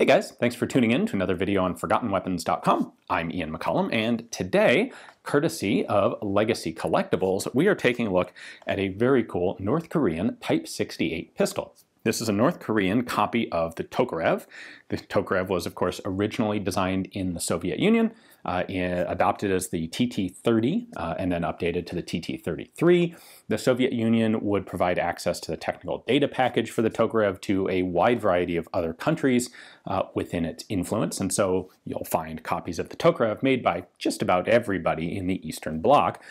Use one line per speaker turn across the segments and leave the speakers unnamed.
Hey guys, thanks for tuning in to another video on ForgottenWeapons.com. I'm Ian McCollum, and today, courtesy of Legacy Collectibles, we are taking a look at a very cool North Korean Type 68 pistol. This is a North Korean copy of the Tokarev. The Tokarev was, of course, originally designed in the Soviet Union, uh, in, adopted as the TT30 uh, and then updated to the TT33. The Soviet Union would provide access to the technical data package for the Tokarev to a wide variety of other countries uh, within its influence, and so you'll find copies of the Tokarev made by just about everybody in the Eastern Bloc.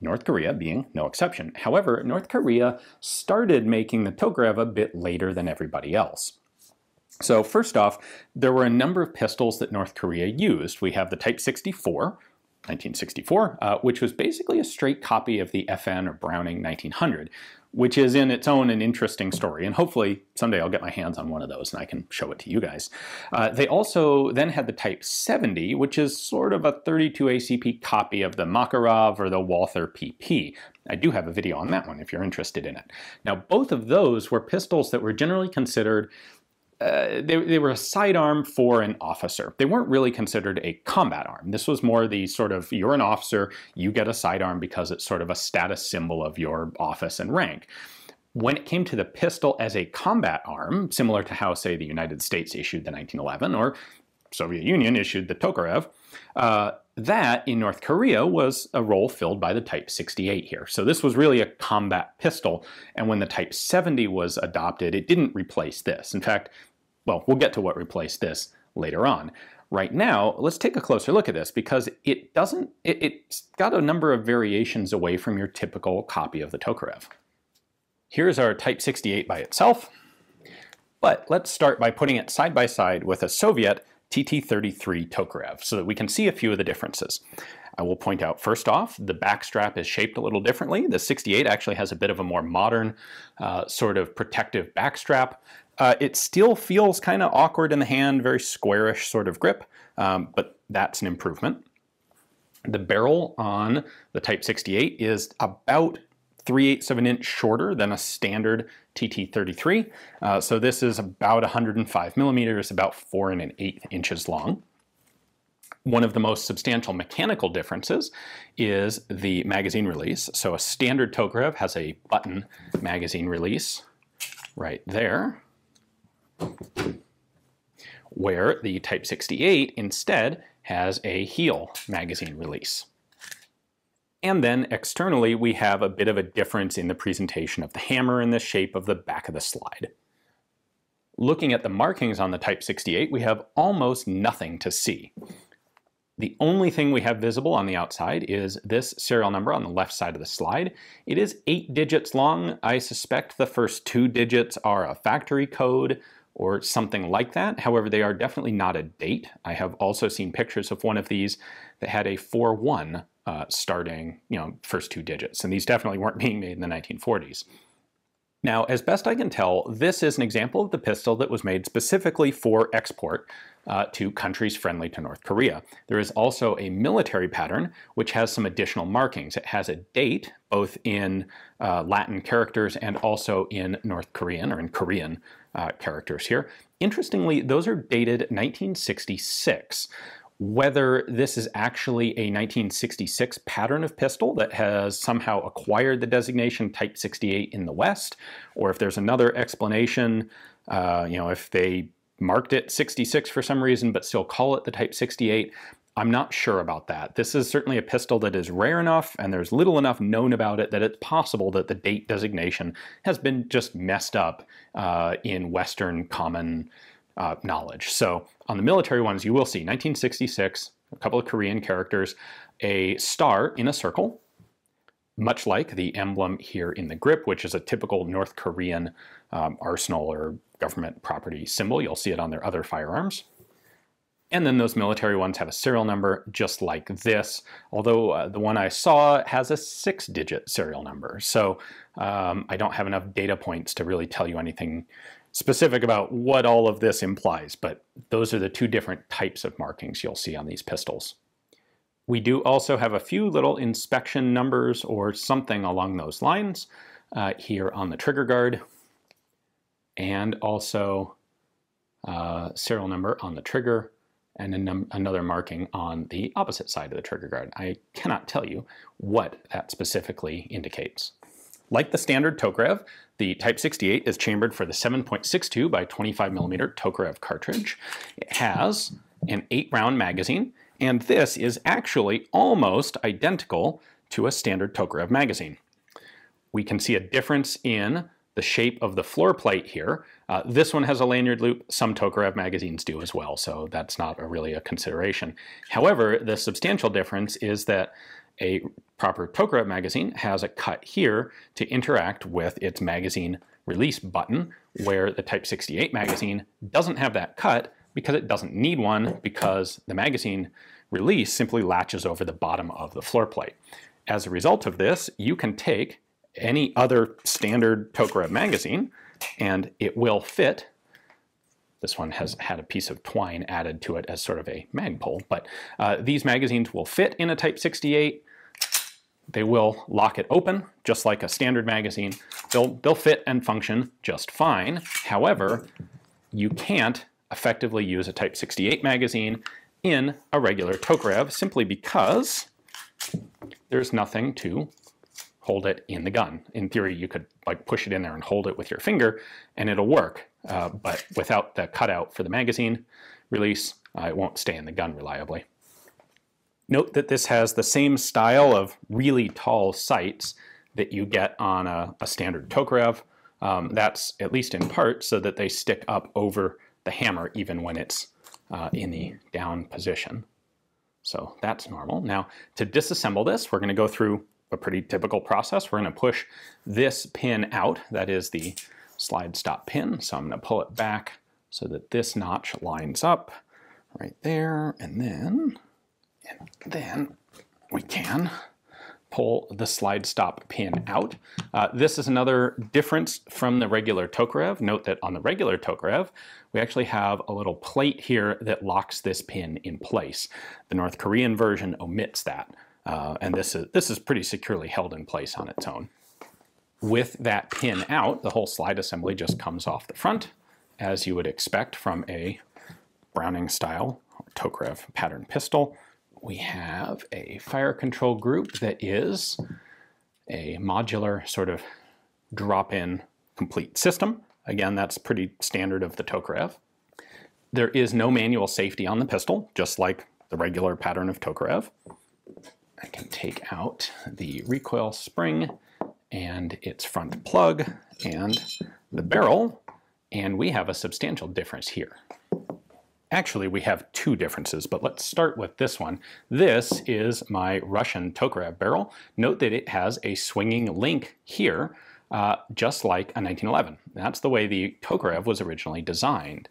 North Korea being no exception. However, North Korea started making the Tokarev a bit later than everybody else. So first off, there were a number of pistols that North Korea used. We have the Type 64, 1964, uh, which was basically a straight copy of the FN or Browning 1900, which is in its own an interesting story. And hopefully someday I'll get my hands on one of those and I can show it to you guys. Uh, they also then had the Type 70, which is sort of a 32 ACP copy of the Makarov or the Walther PP. I do have a video on that one if you're interested in it. Now, both of those were pistols that were generally considered uh, they, they were a sidearm for an officer. They weren't really considered a combat arm. This was more the sort of you're an officer, you get a sidearm because it's sort of a status symbol of your office and rank. When it came to the pistol as a combat arm, similar to how, say, the United States issued the 1911 or Soviet Union issued the Tokarev, uh, that in North Korea was a role filled by the Type 68 here. So this was really a combat pistol, and when the Type 70 was adopted, it didn't replace this. In fact, well, we'll get to what replaced this later on. Right now, let's take a closer look at this because it doesn't, it, has got a number of variations away from your typical copy of the Tokarev. Here's our Type 68 by itself, but let's start by putting it side by side with a Soviet TT-33 Tokarev so that we can see a few of the differences. I will point out first off, the backstrap is shaped a little differently. The 68 actually has a bit of a more modern uh, sort of protective backstrap. Uh, it still feels kind of awkward in the hand, very squarish sort of grip, um, but that's an improvement. The barrel on the Type 68 is about 3 eighths of an inch shorter than a standard TT33. Uh, so this is about 105 millimeters, about 4 and an eighth inches long one of the most substantial mechanical differences is the magazine release. So a standard Tokarev has a button magazine release right there, where the Type 68 instead has a heel magazine release. And then externally, we have a bit of a difference in the presentation of the hammer and the shape of the back of the slide. Looking at the markings on the Type 68, we have almost nothing to see. The only thing we have visible on the outside is this serial number on the left side of the slide. It is eight digits long. I suspect the first two digits are a factory code or something like that. However, they are definitely not a date. I have also seen pictures of one of these that had a 4-1 uh, starting, you know, first two digits. And these definitely weren't being made in the 1940s. Now, as best I can tell, this is an example of the pistol that was made specifically for export uh, to countries friendly to North Korea. There is also a military pattern which has some additional markings. It has a date, both in uh, Latin characters and also in North Korean or in Korean uh, characters here. Interestingly, those are dated 1966 whether this is actually a 1966 pattern of pistol that has somehow acquired the designation Type 68 in the West, or if there's another explanation, uh, you know, if they marked it 66 for some reason, but still call it the Type 68. I'm not sure about that. This is certainly a pistol that is rare enough and there's little enough known about it that it's possible that the date designation has been just messed up uh, in Western common uh, knowledge. So on the military ones, you will see 1966, a couple of Korean characters, a star in a circle, much like the emblem here in the grip, which is a typical North Korean um, arsenal or government property symbol. You'll see it on their other firearms. And then those military ones have a serial number just like this, although uh, the one I saw has a six digit serial number. So um, I don't have enough data points to really tell you anything specific about what all of this implies, but those are the two different types of markings you'll see on these pistols. We do also have a few little inspection numbers or something along those lines uh, here on the trigger guard and also uh, serial number on the trigger and another marking on the opposite side of the trigger guard. I cannot tell you what that specifically indicates. Like the standard Tokarev, the Type 68 is chambered for the 7.62 by 25 millimeter Tokarev cartridge. It has an eight round magazine, and this is actually almost identical to a standard Tokarev magazine. We can see a difference in the shape of the floor plate here. Uh, this one has a lanyard loop. Some Tokarev magazines do as well, so that's not a, really a consideration. However, the substantial difference is that a proper Tokarev magazine has a cut here to interact with its magazine release button, where the Type 68 magazine doesn't have that cut because it doesn't need one because the magazine release simply latches over the bottom of the floor plate. As a result of this, you can take any other standard Tokra magazine, and it will fit. This one has had a piece of twine added to it as sort of a mag pole, but uh, these magazines will fit in a Type 68. They will lock it open, just like a standard magazine. They'll, they'll fit and function just fine. However, you can't effectively use a Type 68 magazine in a regular Tokarev simply because there's nothing to hold it in the gun. In theory, you could like push it in there and hold it with your finger and it'll work. Uh, but without the cutout for the magazine release, uh, it won't stay in the gun reliably. Note that this has the same style of really tall sights that you get on a, a standard Tokarev. Um, that's at least in part so that they stick up over the hammer even when it's uh, in the down position. So that's normal. Now to disassemble this, we're going to go through a pretty typical process. We're going to push this pin out, that is the slide stop pin. So I'm going to pull it back so that this notch lines up right there. And then, and then we can pull the slide stop pin out. Uh, this is another difference from the regular Tokarev. Note that on the regular Tokarev, we actually have a little plate here that locks this pin in place. The North Korean version omits that. Uh, and this is, this is pretty securely held in place on its own. With that pin out, the whole slide assembly just comes off the front, as you would expect from a Browning style Tokarev pattern pistol. We have a fire control group that is a modular sort of drop-in complete system. Again, that's pretty standard of the Tokarev. There is no manual safety on the pistol, just like the regular pattern of Tokarev. I can take out the recoil spring and its front plug and the barrel, and we have a substantial difference here. Actually, we have two differences, but let's start with this one. This is my Russian Tokarev barrel. Note that it has a swinging link here, uh, just like a 1911. That's the way the Tokarev was originally designed.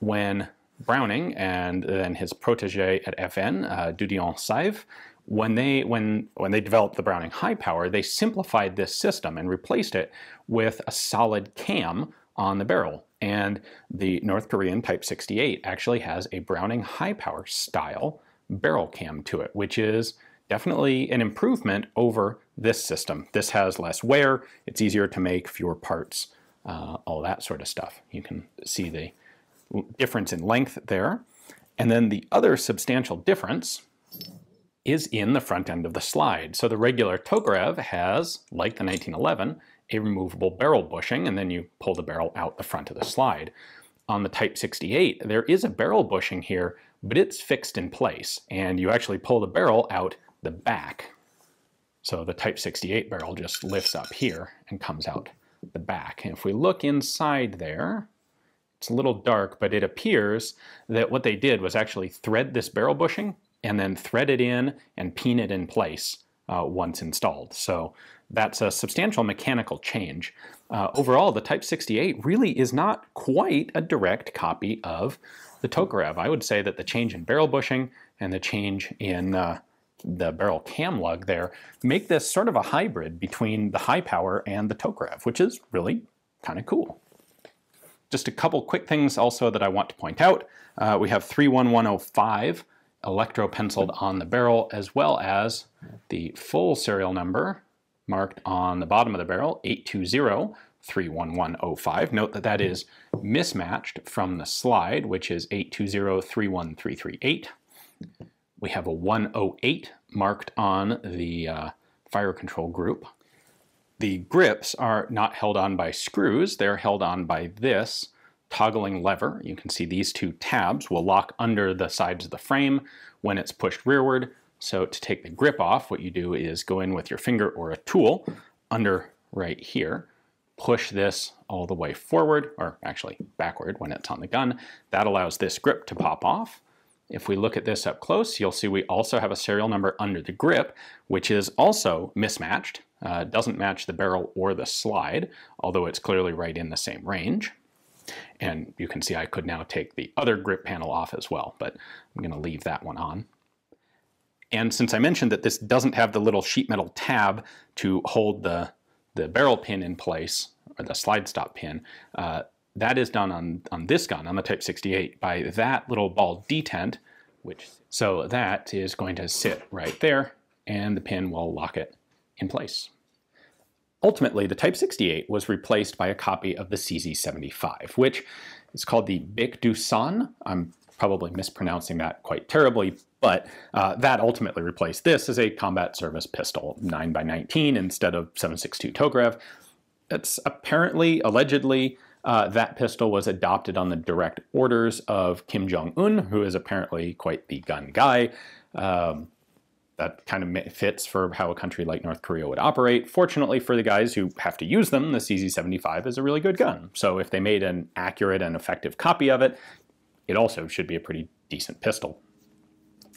When Browning and then his protege at FN, uh, Saive, when they when when they developed the Browning high power, they simplified this system and replaced it with a solid cam on the barrel. And the North Korean Type 68 actually has a Browning high power style barrel cam to it, which is definitely an improvement over this system. This has less wear, it's easier to make, fewer parts, uh, all that sort of stuff. You can see the difference in length there. And then the other substantial difference is in the front end of the slide. So the regular Tokarev has, like the 1911, a removable barrel bushing, and then you pull the barrel out the front of the slide. On the Type 68, there is a barrel bushing here, but it's fixed in place, and you actually pull the barrel out the back. So the Type 68 barrel just lifts up here and comes out the back. And if we look inside there, it's a little dark, but it appears that what they did was actually thread this barrel bushing and then thread it in and pin it in place uh, once installed. So that's a substantial mechanical change. Uh, overall, the Type 68 really is not quite a direct copy of the Tokarev. I would say that the change in barrel bushing and the change in uh, the barrel cam lug there make this sort of a hybrid between the high power and the Tokarev, which is really kind of cool. Just a couple quick things also that I want to point out. Uh, we have 31105 electro penciled on the barrel as well as the full serial number marked on the bottom of the barrel, 820-31105. Note that that is mismatched from the slide, which is 820-31338. We have a 108 marked on the uh, fire control group. The grips are not held on by screws, they're held on by this toggling lever. You can see these two tabs will lock under the sides of the frame when it's pushed rearward. So to take the grip off, what you do is go in with your finger or a tool under right here, push this all the way forward, or actually backward when it's on the gun. That allows this grip to pop off. If we look at this up close, you'll see we also have a serial number under the grip, which is also mismatched. Uh, doesn't match the barrel or the slide, although it's clearly right in the same range. And you can see I could now take the other grip panel off as well, but I'm going to leave that one on. And since I mentioned that this doesn't have the little sheet metal tab to hold the, the barrel pin in place, or the slide stop pin, uh, that is done on, on this gun, on the Type 68, by that little ball detent, which, so that is going to sit right there, and the pin will lock it in place. Ultimately, the Type 68 was replaced by a copy of the CZ75, which is called the Bic du San. I'm probably mispronouncing that quite terribly, but uh, that ultimately replaced this as a combat service pistol, 9x19 instead of 7.62 Tokarev. It's apparently, allegedly, uh, that pistol was adopted on the direct orders of Kim Jong-un, who is apparently quite the gun guy. Um, that kind of fits for how a country like North Korea would operate. Fortunately for the guys who have to use them, the CZ75 is a really good gun. So if they made an accurate and effective copy of it, it also should be a pretty decent pistol.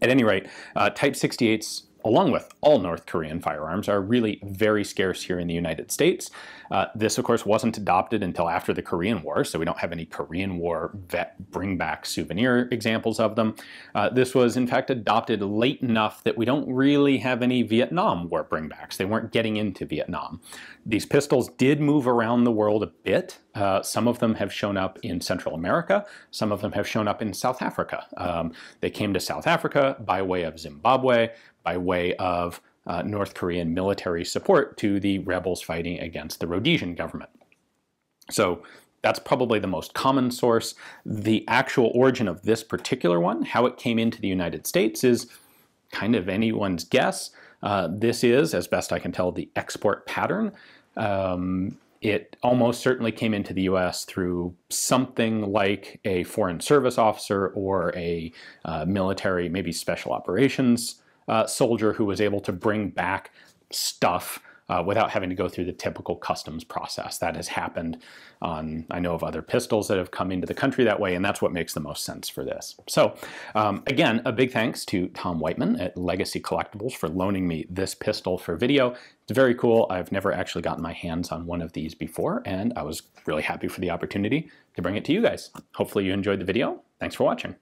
At any rate, uh, Type 68's along with all North Korean firearms, are really very scarce here in the United States. Uh, this, of course, wasn't adopted until after the Korean War, so we don't have any Korean War vet bring back souvenir examples of them. Uh, this was, in fact, adopted late enough that we don't really have any Vietnam War bringbacks. They weren't getting into Vietnam. These pistols did move around the world a bit. Uh, some of them have shown up in Central America. Some of them have shown up in South Africa. Um, they came to South Africa by way of Zimbabwe, by way of uh, North Korean military support to the rebels fighting against the Rhodesian government. So that's probably the most common source. The actual origin of this particular one, how it came into the United States, is kind of anyone's guess. Uh, this is, as best I can tell, the export pattern. Um, it almost certainly came into the US through something like a Foreign Service officer or a uh, military, maybe special operations uh, soldier who was able to bring back stuff uh, without having to go through the typical customs process. That has happened on, I know of other pistols that have come into the country that way, and that's what makes the most sense for this. So um, again, a big thanks to Tom Whiteman at Legacy Collectibles for loaning me this pistol for video. It's very cool. I've never actually gotten my hands on one of these before, and I was really happy for the opportunity to bring it to you guys. Hopefully you enjoyed the video. Thanks for watching.